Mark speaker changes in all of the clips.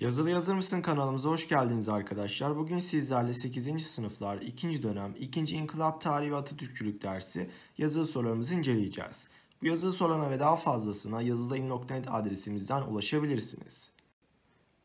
Speaker 1: Yazılı Yazır mısın kanalımıza hoş geldiniz arkadaşlar. Bugün sizlerle 8. sınıflar 2. dönem 2. İnkılap Tarihi ve Atatürkçülük dersi yazılı sorularımızı inceleyeceğiz. Bu yazılı sorularına ve daha fazlasına yazılayım.net adresimizden ulaşabilirsiniz.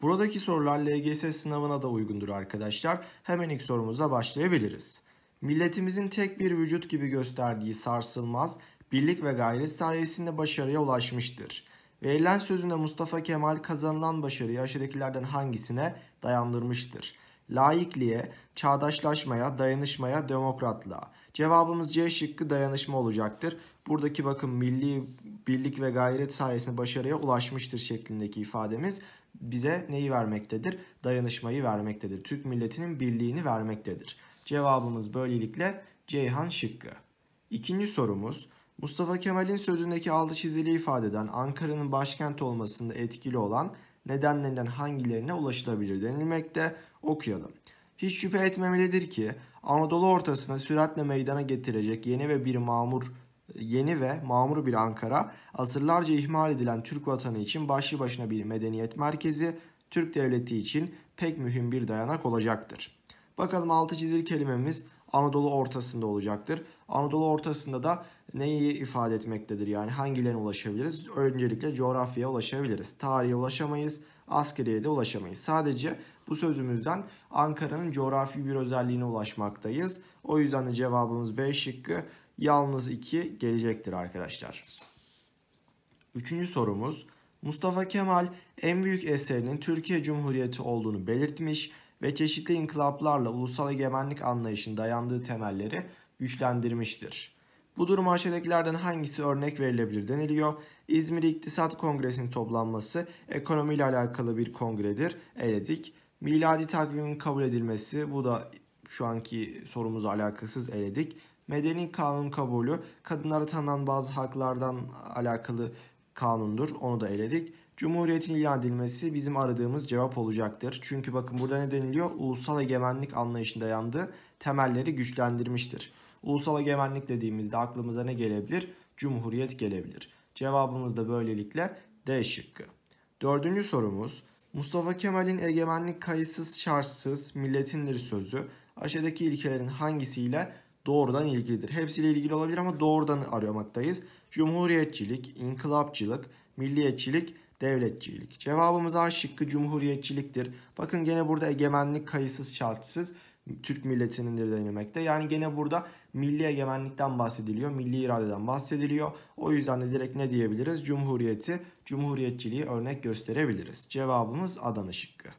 Speaker 1: Buradaki sorular LGS sınavına da uygundur arkadaşlar. Hemen ilk sorumuza başlayabiliriz. Milletimizin tek bir vücut gibi gösterdiği sarsılmaz birlik ve gayret sayesinde başarıya ulaşmıştır. Verilen sözüne Mustafa Kemal kazanılan başarıyı aşağıdakilerden hangisine dayandırmıştır? Laikliğe, çağdaşlaşmaya, dayanışmaya, demokratlığa. Cevabımız C şıkkı dayanışma olacaktır. Buradaki bakın milli birlik ve gayret sayesinde başarıya ulaşmıştır şeklindeki ifademiz bize neyi vermektedir? Dayanışmayı vermektedir. Türk milletinin birliğini vermektedir. Cevabımız böylelikle Ceyhan şıkkı. İkinci sorumuz Mustafa Kemal'in sözündeki altı çizili ifade ifadeden Ankara'nın başkent olmasında etkili olan nedenlerinden hangilerine ulaşılabilir denilmekte okuyalım. Hiç şüphe etmemelidir ki Anadolu ortasına süratle meydana getirecek yeni ve bir mamur yeni ve mamur bir Ankara asırlarca ihmal edilen Türk vatanı için başlı başına bir medeniyet merkezi, Türk devleti için pek mühim bir dayanak olacaktır. Bakalım altı çizili kelimemiz Anadolu ortasında olacaktır. Anadolu ortasında da neyi ifade etmektedir? Yani hangilerine ulaşabiliriz? Öncelikle coğrafyaya ulaşabiliriz. Tarihe ulaşamayız. Askeriye de ulaşamayız. Sadece bu sözümüzden Ankara'nın coğrafi bir özelliğine ulaşmaktayız. O yüzden de cevabımız B şıkkı yalnız 2 gelecektir arkadaşlar. Üçüncü sorumuz Mustafa Kemal en büyük eserinin Türkiye Cumhuriyeti olduğunu belirtmiş ve çeşitli inkılaplarla ulusal egemenlik anlayışının dayandığı temelleri güçlendirmiştir. Bu durum aşağıdakilerden hangisi örnek verilebilir deniliyor. İzmir İktisat Kongresi'nin toplanması ekonomiyle alakalı bir kongredir. Eledik. Miladi takvimin kabul edilmesi bu da şu anki sorumuzla alakasız eledik. Medeni kanun kabulü kadınlara tanınan bazı haklardan alakalı kanundur. Onu da eledik. Cumhuriyetin ilan edilmesi bizim aradığımız cevap olacaktır. Çünkü bakın burada ne deniliyor? Ulusal egemenlik anlayışında dayandığı temelleri güçlendirmiştir. Ulusal egemenlik dediğimizde aklımıza ne gelebilir? Cumhuriyet gelebilir. Cevabımız da böylelikle D şıkkı. Dördüncü sorumuz. Mustafa Kemal'in egemenlik kayıtsız şartsız milletindir sözü aşağıdaki ilkelerin hangisiyle doğrudan ilgilidir? Hepsiyle ilgili olabilir ama doğrudan aramaktayız. Cumhuriyetçilik, inkılapçılık, milliyetçilik, devletçilik. Cevabımız A şıkkı cumhuriyetçiliktir. Bakın gene burada egemenlik kayıtsız şartsız Türk milletindir denilmekte. Yani gene burada milli egemenlikten bahsediliyor, milli iradeden bahsediliyor. O yüzden de direkt ne diyebiliriz? Cumhuriyeti, cumhuriyetçiliği örnek gösterebiliriz. Cevabımız Adana şıkkı.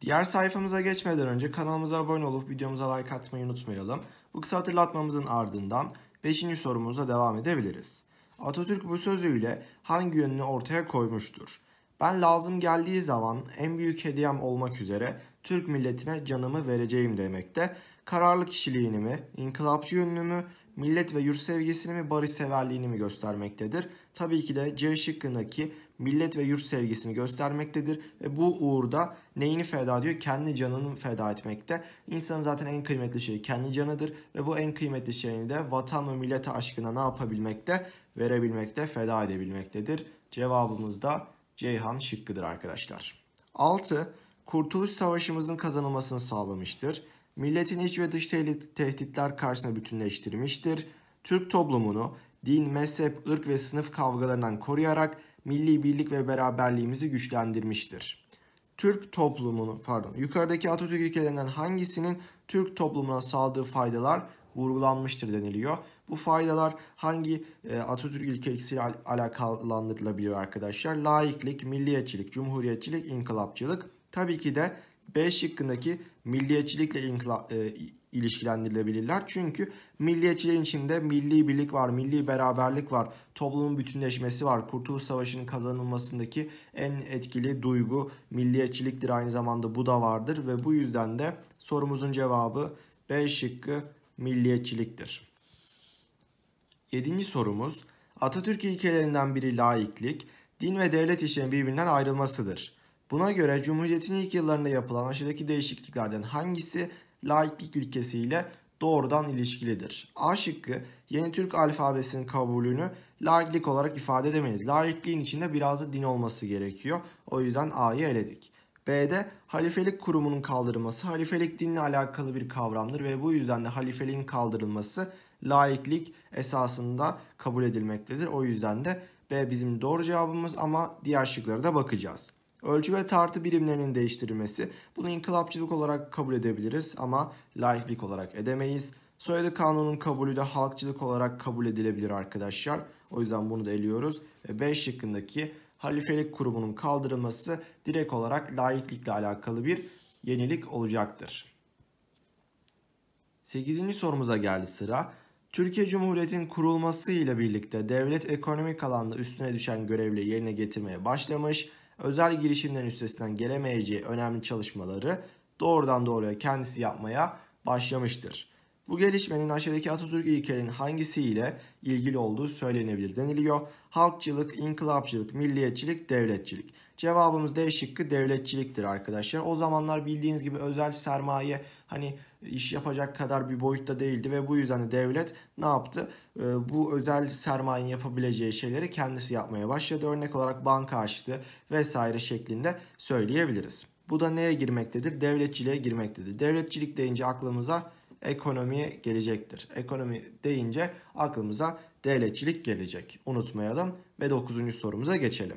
Speaker 1: Diğer sayfamıza geçmeden önce kanalımıza abone olup videomuza like atmayı unutmayalım. Bu kısa hatırlatmamızın ardından 5. sorumuza devam edebiliriz. Atatürk bu sözüyle hangi yönünü ortaya koymuştur? Ben lazım geldiği zaman en büyük hediyem olmak üzere Türk milletine canımı vereceğim demekte. Kararlı kişiliğini mi, inkılapçı yönünü mü, millet ve yurt sevgisini mi, barışseverliğini mi göstermektedir? Tabii ki de C şıkkındaki millet ve yurt sevgisini göstermektedir ve bu uğurda neyini feda ediyor? Kendi canını feda etmekte. İnsanın zaten en kıymetli şeyi kendi canıdır ve bu en kıymetli şeyini de vatan ve millete aşkına ne yapabilmekte? Verebilmekte, feda edebilmektedir. Cevabımız da Ceyhan şıkkıdır arkadaşlar. 6. Kurtuluş Savaşımızın kazanılmasını sağlamıştır. Milletin iç ve dış tehditler karşısında bütünleştirmiştir. Türk toplumunu din, mezhep, ırk ve sınıf kavgalarından koruyarak milli birlik ve beraberliğimizi güçlendirmiştir. Türk toplumunu, pardon, yukarıdaki Atatürk ülkelerinden hangisinin Türk toplumuna sağladığı faydalar vurgulanmıştır deniliyor. Bu faydalar hangi e, Atatürk ilkesiyle al alakalandırılabiliyor arkadaşlar? Laiklik, milliyetçilik, cumhuriyetçilik, inkılapçılık. Tabii ki de B şıkkındaki milliyetçilikle e, ilişkilendirilebilirler. Çünkü milliyetçiliğin içinde milli birlik var, milli beraberlik var, toplumun bütünleşmesi var. Kurtuluş Savaşı'nın kazanılmasındaki en etkili duygu milliyetçiliktir aynı zamanda bu da vardır. Ve bu yüzden de sorumuzun cevabı B şıkkı milliyetçiliktir. Yedinci sorumuz Atatürk ilkelerinden biri laiklik, din ve devlet işinin birbirinden ayrılmasıdır. Buna göre Cumhuriyet'in ilk yıllarında yapılan aşağıdaki değişikliklerden hangisi laiklik ilkesiyle doğrudan ilişkilidir? A şıkkı yeni Türk alfabesinin kabulünü laiklik olarak ifade edemeyiz. Laikliğin içinde biraz da din olması gerekiyor. O yüzden A'yı eledik. B'de halifelik kurumunun kaldırılması halifelik dinle alakalı bir kavramdır ve bu yüzden de halifeliğin kaldırılması laiklik esasında kabul edilmektedir. O yüzden de B bizim doğru cevabımız ama diğer şıklara da bakacağız. Ölçü ve tartı birimlerinin değiştirilmesi. Bunu inkılapçılık olarak kabul edebiliriz ama laiklik olarak edemeyiz. Soyadı kanunun kabulü de halkçılık olarak kabul edilebilir arkadaşlar. O yüzden bunu da eliyoruz. Ve 5 şıkkındaki halifelik kurumunun kaldırılması direkt olarak laiklikle alakalı bir yenilik olacaktır. 8. sorumuza geldi sıra. Türkiye Cumhuriyeti'nin kurulması ile birlikte devlet ekonomik alanda üstüne düşen görevle yerine getirmeye başlamış özel girişimlerin üstesinden gelemeyeceği önemli çalışmaları doğrudan doğruya kendisi yapmaya başlamıştır. Bu gelişmenin aşağıdaki Atatürk ilkelerinin hangisiyle ilgili olduğu söylenebilir deniliyor. Halkçılık, inkılapçılık, milliyetçilik, devletçilik. Cevabımız D şıkkı devletçiliktir arkadaşlar. O zamanlar bildiğiniz gibi özel sermaye hani iş yapacak kadar bir boyutta değildi ve bu yüzden de devlet ne yaptı? Ee, bu özel sermayenin yapabileceği şeyleri kendisi yapmaya başladı. Örnek olarak banka açtı vesaire şeklinde söyleyebiliriz. Bu da neye girmektedir? Devletçiliğe girmektedir. Devletçilik deyince aklımıza ekonomiye gelecektir. Ekonomi deyince aklımıza devletçilik gelecek. Unutmayalım ve 9. sorumuza geçelim.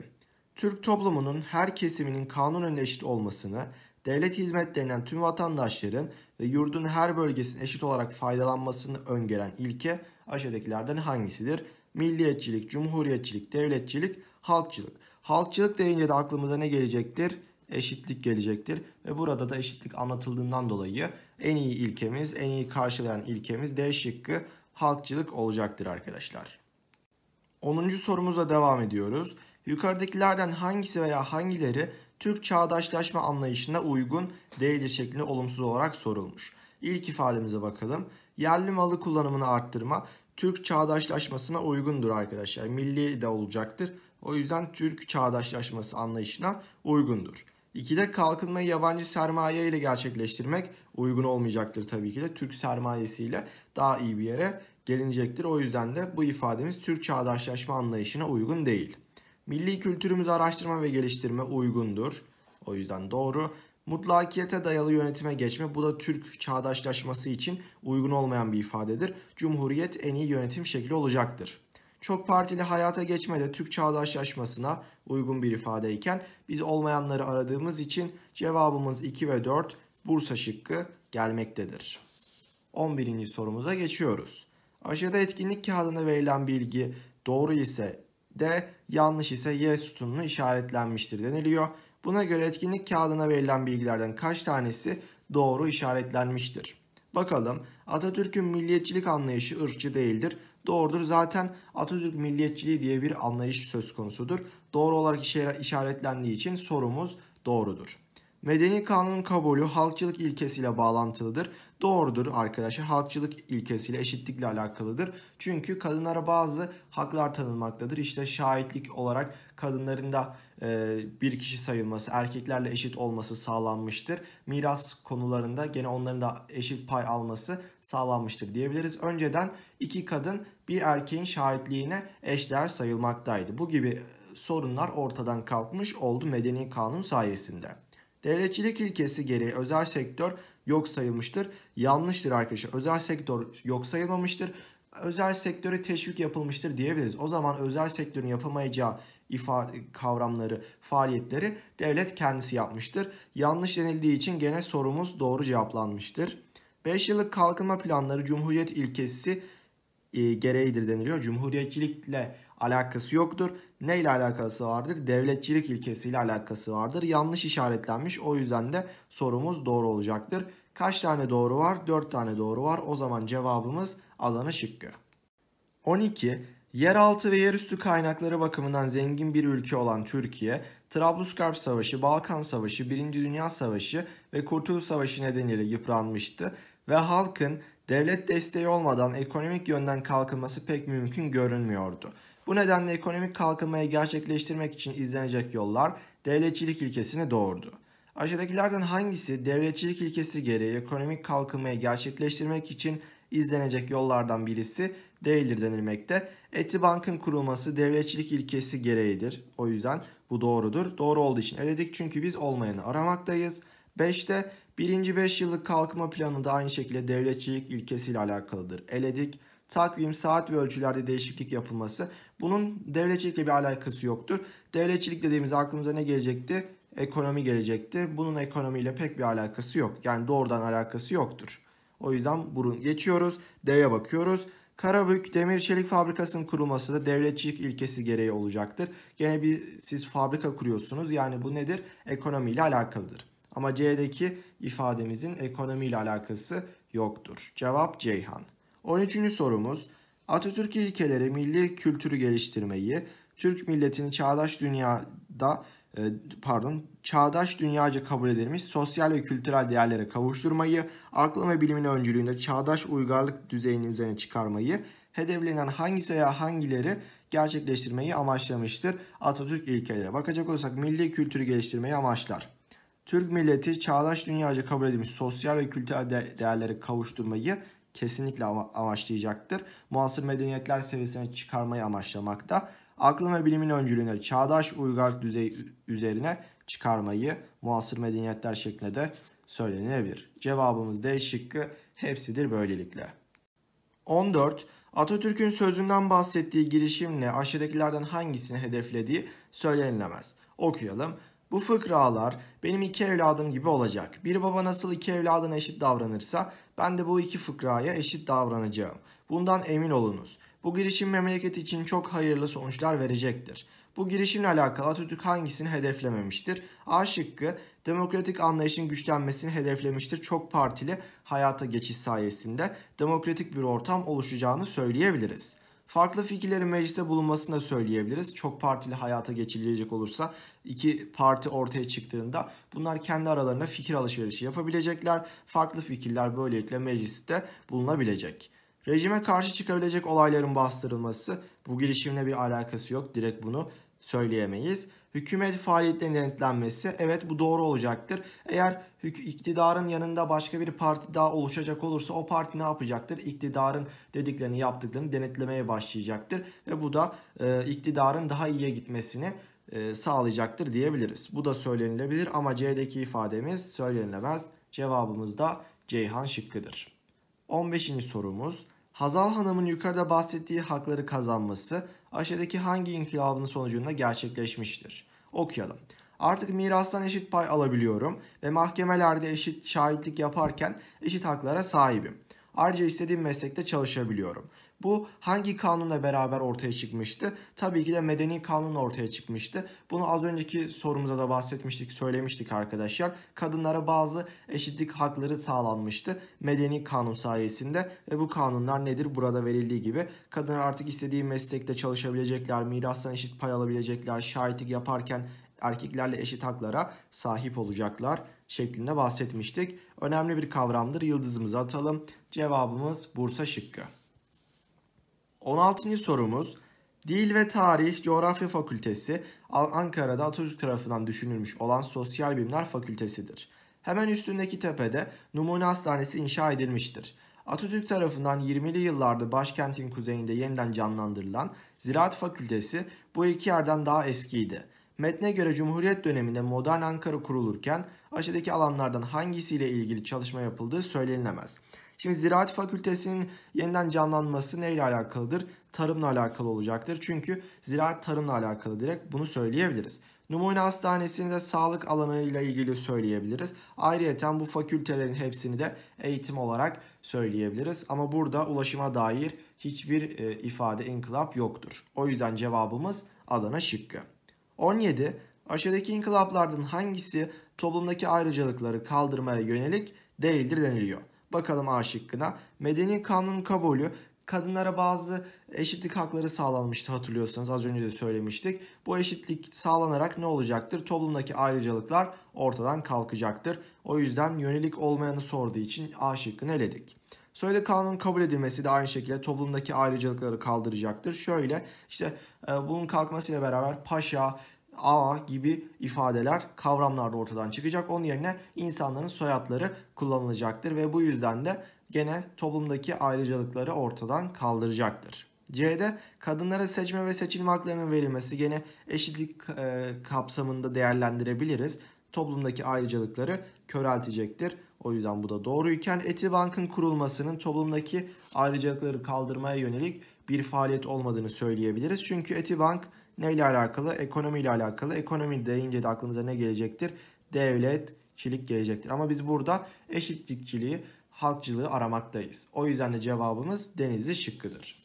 Speaker 1: Türk toplumunun her kesiminin kanun önünde eşit olmasını, devlet hizmetlerinden tüm vatandaşların ve yurdun her bölgesinin eşit olarak faydalanmasını öngören ilke aşağıdakilerden hangisidir? Milliyetçilik, cumhuriyetçilik, devletçilik, halkçılık. Halkçılık deyince de aklımıza ne gelecektir? Eşitlik gelecektir ve burada da eşitlik anlatıldığından dolayı en iyi ilkemiz, en iyi karşılayan ilkemiz D şıkkı halkçılık olacaktır arkadaşlar. 10. sorumuza devam ediyoruz. Yukarıdakilerden hangisi veya hangileri Türk çağdaşlaşma anlayışına uygun değildir şeklinde olumsuz olarak sorulmuş. İlk ifademize bakalım. Yerli malı kullanımını arttırma Türk çağdaşlaşmasına uygundur arkadaşlar. Milli de olacaktır. O yüzden Türk çağdaşlaşması anlayışına uygundur. İkide kalkınmayı yabancı sermaye ile gerçekleştirmek uygun olmayacaktır tabii ki de. Türk sermayesiyle daha iyi bir yere gelinecektir. O yüzden de bu ifademiz Türk çağdaşlaşma anlayışına uygun değil. Milli kültürümüz araştırma ve geliştirme uygundur. O yüzden doğru. Mutlakiyete dayalı yönetime geçme bu da Türk çağdaşlaşması için uygun olmayan bir ifadedir. Cumhuriyet en iyi yönetim şekli olacaktır çok partili hayata geçmede Türk çağdaşlaşmasına uygun bir ifadeyken biz olmayanları aradığımız için cevabımız 2 ve 4 Bursa şıkkı gelmektedir. 11. sorumuza geçiyoruz. Aşağıda etkinlik kağıdına verilen bilgi doğru ise D, yanlış ise Y sütununu işaretlenmiştir deniliyor. Buna göre etkinlik kağıdına verilen bilgilerden kaç tanesi doğru işaretlenmiştir? Bakalım Atatürk'ün milliyetçilik anlayışı ırkçı değildir doğrudur. Zaten Atatürk milliyetçiliği diye bir anlayış söz konusudur. Doğru olarak işaretlendiği için sorumuz doğrudur. Medeni kanunun kabulü halkçılık ilkesiyle bağlantılıdır. Doğrudur arkadaşlar. Halkçılık ilkesiyle eşitlikle alakalıdır. Çünkü kadınlara bazı haklar tanınmaktadır. İşte şahitlik olarak kadınların da e, bir kişi sayılması, erkeklerle eşit olması sağlanmıştır. Miras konularında gene onların da eşit pay alması sağlanmıştır diyebiliriz. Önceden iki kadın bir erkeğin şahitliğine eşler sayılmaktaydı. Bu gibi sorunlar ortadan kalkmış oldu medeni kanun sayesinde. Devletçilik ilkesi gereği özel sektör yok sayılmıştır. Yanlıştır arkadaşlar. Özel sektör yok sayılmamıştır. Özel sektöre teşvik yapılmıştır diyebiliriz. O zaman özel sektörün yapamayacağı ifade kavramları, faaliyetleri devlet kendisi yapmıştır. Yanlış denildiği için gene sorumuz doğru cevaplanmıştır. 5 yıllık kalkınma planları Cumhuriyet ilkesi e, gereğidir deniliyor. Cumhuriyetçilikle alakası yoktur. Ne ile alakası vardır? Devletçilik ilkesiyle alakası vardır. Yanlış işaretlenmiş. O yüzden de sorumuz doğru olacaktır. Kaç tane doğru var? 4 tane doğru var. O zaman cevabımız alanı şıkkı. 12. Yeraltı ve yerüstü kaynakları bakımından zengin bir ülke olan Türkiye, Trablusgarp Savaşı, Balkan Savaşı, Birinci Dünya Savaşı ve Kurtuluş Savaşı nedeniyle yıpranmıştı ve halkın devlet desteği olmadan ekonomik yönden kalkınması pek mümkün görünmüyordu. Bu nedenle ekonomik kalkınmayı gerçekleştirmek için izlenecek yollar devletçilik ilkesini doğurdu. Aşağıdakilerden hangisi devletçilik ilkesi gereği ekonomik kalkınmayı gerçekleştirmek için izlenecek yollardan birisi değildir denilmekte. Etibank'ın kurulması devletçilik ilkesi gereğidir. O yüzden bu doğrudur. Doğru olduğu için eledik çünkü biz olmayanı aramaktayız. 5'te birinci 5 yıllık kalkınma planı da aynı şekilde devletçilik ilkesiyle alakalıdır. Eledik. Takvim, saat ve ölçülerde değişiklik yapılması. Bunun devletçilikle bir alakası yoktur. Devletçilik dediğimiz aklımıza ne gelecekti? Ekonomi gelecekti. Bunun ekonomiyle pek bir alakası yok. Yani doğrudan alakası yoktur. O yüzden bunu geçiyoruz. D'ye bakıyoruz. Karabük Demir Çelik Fabrikası'nın kurulması da devletçilik ilkesi gereği olacaktır. Gene bir siz fabrika kuruyorsunuz. Yani bu nedir? Ekonomiyle alakalıdır. Ama C'deki ifademizin ekonomiyle alakası yoktur. Cevap Ceyhan. 13. sorumuz Atatürk ilkeleri milli kültürü geliştirmeyi, Türk milletini çağdaş dünyada e, pardon çağdaş dünyaca kabul edilmiş sosyal ve kültürel değerlere kavuşturmayı, aklın ve bilimin öncülüğünde çağdaş uygarlık düzeyinin üzerine çıkarmayı, hedeflenen hangisi veya hangileri gerçekleştirmeyi amaçlamıştır. Atatürk ilkeleri. bakacak olursak milli kültürü geliştirmeyi amaçlar. Türk milleti çağdaş dünyaca kabul edilmiş sosyal ve kültürel de değerlere kavuşturmayı kesinlikle ama amaçlayacaktır. Muasır medeniyetler seviyesine çıkarmayı amaçlamakta Aklın ve bilimin öncülüğüne çağdaş uygarlık düzey üzerine çıkarmayı muasır medeniyetler şeklinde de söylenebilir. Cevabımız D şıkkı hepsidir böylelikle. 14. Atatürk'ün sözünden bahsettiği girişimle aşağıdakilerden hangisini hedeflediği söylenilemez. Okuyalım. Bu fıkralar benim iki evladım gibi olacak. Bir baba nasıl iki evladına eşit davranırsa ben de bu iki fıkraya eşit davranacağım. Bundan emin olunuz. Bu girişim memleket için çok hayırlı sonuçlar verecektir. Bu girişimle alakalı Atatürk hangisini hedeflememiştir? A şıkkı demokratik anlayışın güçlenmesini hedeflemiştir. Çok partili hayata geçiş sayesinde demokratik bir ortam oluşacağını söyleyebiliriz. Farklı fikirlerin mecliste bulunmasını da söyleyebiliriz. Çok partili hayata geçilecek olursa iki parti ortaya çıktığında bunlar kendi aralarında fikir alışverişi yapabilecekler. Farklı fikirler böylelikle mecliste bulunabilecek. Rejime karşı çıkabilecek olayların bastırılması bu girişimle bir alakası yok. Direkt bunu söyleyemeyiz. Hükümet faaliyetlerinin denetlenmesi evet bu doğru olacaktır. Eğer iktidarın yanında başka bir parti daha oluşacak olursa o parti ne yapacaktır? İktidarın dediklerini yaptıklarını denetlemeye başlayacaktır. Ve bu da e, iktidarın daha iyiye gitmesini e, sağlayacaktır diyebiliriz. Bu da söylenilebilir ama C'deki ifademiz söylenilemez. Cevabımız da Ceyhan şıkkıdır. 15. sorumuz Hazal Hanım'ın yukarıda bahsettiği hakları kazanması aşağıdaki hangi inkılabın sonucunda gerçekleşmiştir? Okuyalım. Artık mirastan eşit pay alabiliyorum ve mahkemelerde eşit şahitlik yaparken eşit haklara sahibim. Ayrıca istediğim meslekte çalışabiliyorum. Bu hangi kanunla beraber ortaya çıkmıştı? Tabii ki de medeni kanunla ortaya çıkmıştı. Bunu az önceki sorumuza da bahsetmiştik, söylemiştik arkadaşlar. Kadınlara bazı eşitlik hakları sağlanmıştı medeni kanun sayesinde. Ve bu kanunlar nedir? Burada verildiği gibi kadınlar artık istediği meslekte çalışabilecekler, mirastan eşit pay alabilecekler, şahitlik yaparken erkeklerle eşit haklara sahip olacaklar şeklinde bahsetmiştik. Önemli bir kavramdır. Yıldızımızı atalım. Cevabımız Bursa şıkkı. 16. sorumuz Dil ve Tarih Coğrafya Fakültesi Ankara'da Atatürk tarafından düşünülmüş olan Sosyal Bilimler Fakültesidir. Hemen üstündeki tepede Numune Hastanesi inşa edilmiştir. Atatürk tarafından 20'li yıllarda başkentin kuzeyinde yeniden canlandırılan Ziraat Fakültesi bu iki yerden daha eskiydi. Metne göre Cumhuriyet döneminde modern Ankara kurulurken aşağıdaki alanlardan hangisiyle ilgili çalışma yapıldığı söylenilemez. Şimdi ziraat fakültesinin yeniden canlanması neyle alakalıdır? Tarımla alakalı olacaktır. Çünkü ziraat tarımla alakalı direkt bunu söyleyebiliriz. Numune Hastanesi'ni de sağlık alanıyla ilgili söyleyebiliriz. Ayrıca bu fakültelerin hepsini de eğitim olarak söyleyebiliriz. Ama burada ulaşıma dair hiçbir e, ifade inkılap yoktur. O yüzden cevabımız Adana şıkkı. 17. Aşağıdaki inkılaplardan hangisi toplumdaki ayrıcalıkları kaldırmaya yönelik değildir deniliyor. Bakalım A şıkkına. Medeni kanunun kabulü kadınlara bazı eşitlik hakları sağlanmıştı hatırlıyorsanız az önce de söylemiştik. Bu eşitlik sağlanarak ne olacaktır? Toplumdaki ayrıcalıklar ortadan kalkacaktır. O yüzden yönelik olmayanı sorduğu için A şıkkını eledik. Söyle kanun kabul edilmesi de aynı şekilde toplumdaki ayrıcalıkları kaldıracaktır. Şöyle işte e, bunun kalkmasıyla beraber paşa, A gibi ifadeler kavramlarda ortadan çıkacak. Onun yerine insanların soyadları kullanılacaktır ve bu yüzden de gene toplumdaki ayrıcalıkları ortadan kaldıracaktır. C'de kadınlara seçme ve seçilme haklarının verilmesi gene eşitlik e, kapsamında değerlendirebiliriz. Toplumdaki ayrıcalıkları köreltecektir. O yüzden bu da doğruyken Etibank'ın kurulmasının toplumdaki ayrıcalıkları kaldırmaya yönelik bir faaliyet olmadığını söyleyebiliriz. Çünkü Etibank ne ile alakalı? Ekonomi ile alakalı. Ekonomi deyince de aklınıza ne gelecektir? Devletçilik gelecektir. Ama biz burada eşitlikçiliği, halkçılığı aramaktayız. O yüzden de cevabımız Denizli şıkkıdır.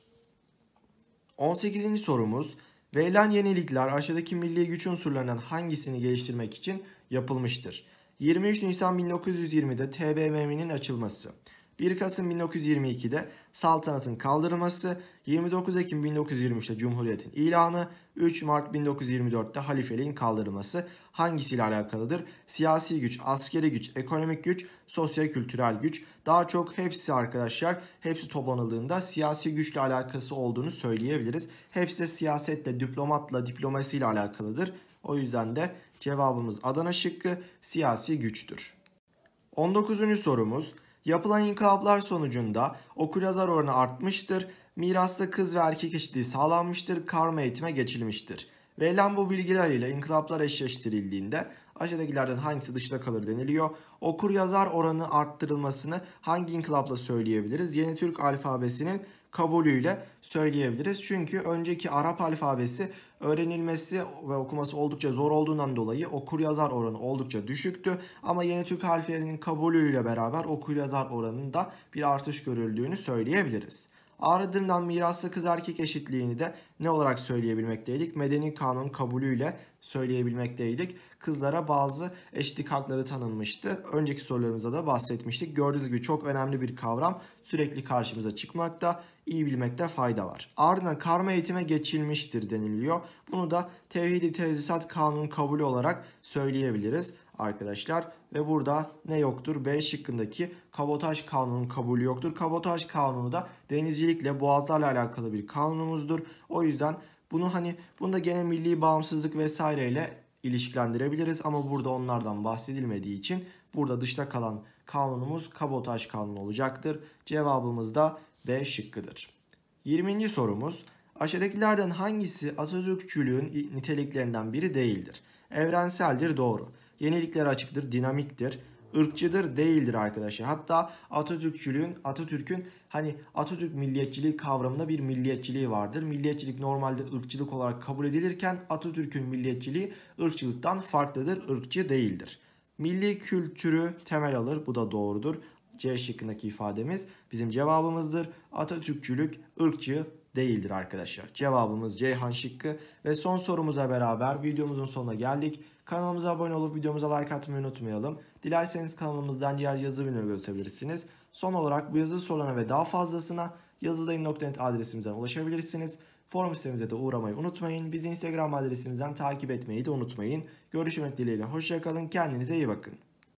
Speaker 1: 18. sorumuz. Verilen yenilikler aşağıdaki milli güç unsurlarından hangisini geliştirmek için yapılmıştır? 23 Nisan 1920'de TBMM'nin açılması. 1 Kasım 1922'de saltanatın kaldırılması, 29 Ekim 1923'te Cumhuriyet'in ilanı, 3 Mart 1924'te halifeliğin kaldırılması hangisiyle alakalıdır? Siyasi güç, askeri güç, ekonomik güç, sosyo-kültürel güç. Daha çok hepsi arkadaşlar, hepsi toplanıldığında siyasi güçle alakası olduğunu söyleyebiliriz. Hepsi de siyasetle, diplomatla, diplomasiyle alakalıdır. O yüzden de cevabımız Adana şıkkı siyasi güçtür. 19. sorumuz Yapılan inkılaplar sonucunda yazar oranı artmıştır, mirasta kız ve erkek eşitliği sağlanmıştır, karma eğitime geçilmiştir. Verilen bu bilgiler ile inkılaplar eşleştirildiğinde aşağıdakilerden hangisi dışta kalır deniliyor. Okur yazar oranı arttırılmasını hangi inkılapla söyleyebiliriz? Yeni Türk alfabesinin kabulüyle söyleyebiliriz. Çünkü önceki Arap alfabesi öğrenilmesi ve okuması oldukça zor olduğundan dolayı okur yazar oranı oldukça düşüktü. Ama yeni Türk harflerinin kabulüyle beraber okur yazar oranında bir artış görüldüğünü söyleyebiliriz. Ardından miraslı kız erkek eşitliğini de ne olarak söyleyebilmekteydik? Medeni kanun kabulüyle söyleyebilmekteydik. Kızlara bazı eşitlik hakları tanınmıştı. Önceki sorularımızda da bahsetmiştik. Gördüğünüz gibi çok önemli bir kavram sürekli karşımıza çıkmakta iyi bilmekte fayda var. Ardından karma eğitime geçilmiştir deniliyor. Bunu da tevhidi tezisat kanun kabulü olarak söyleyebiliriz arkadaşlar. Ve burada ne yoktur? B şıkkındaki kabotaj kanunun kabulü yoktur. Kabotaj kanunu da denizcilikle boğazlarla alakalı bir kanunumuzdur. O yüzden bunu hani bunu da gene milli bağımsızlık vesaireyle ilişkilendirebiliriz ama burada onlardan bahsedilmediği için burada dışta kalan kanunumuz kabotaj kanunu olacaktır. Cevabımız da B şıkkıdır. 20. sorumuz aşağıdakilerden hangisi Atatürkçülüğün niteliklerinden biri değildir? Evrenseldir doğru. Yeniliklere açıktır, dinamiktir, ırkçıdır değildir arkadaşlar. Hatta Atatürkçülüğün, Atatürk'ün hani Atatürk milliyetçiliği kavramında bir milliyetçiliği vardır. Milliyetçilik normalde ırkçılık olarak kabul edilirken Atatürk'ün milliyetçiliği ırkçılıktan farklıdır, ırkçı değildir. Milli kültürü temel alır, bu da doğrudur. C şıkkındaki ifademiz bizim cevabımızdır. Atatürkçülük ırkçı değildir arkadaşlar. Cevabımız Ceyhan şıkkı ve son sorumuza beraber videomuzun sonuna geldik. Kanalımıza abone olup videomuza like atmayı unutmayalım. Dilerseniz kanalımızdan diğer yazı videoları görebilirsiniz. Son olarak bu yazı sorularına ve daha fazlasına yazıdayım.net adresimizden ulaşabilirsiniz. Forum sitemize de uğramayı unutmayın. Bizi Instagram adresimizden takip etmeyi de unutmayın. Görüşmek dileğiyle hoşçakalın. Kendinize iyi bakın.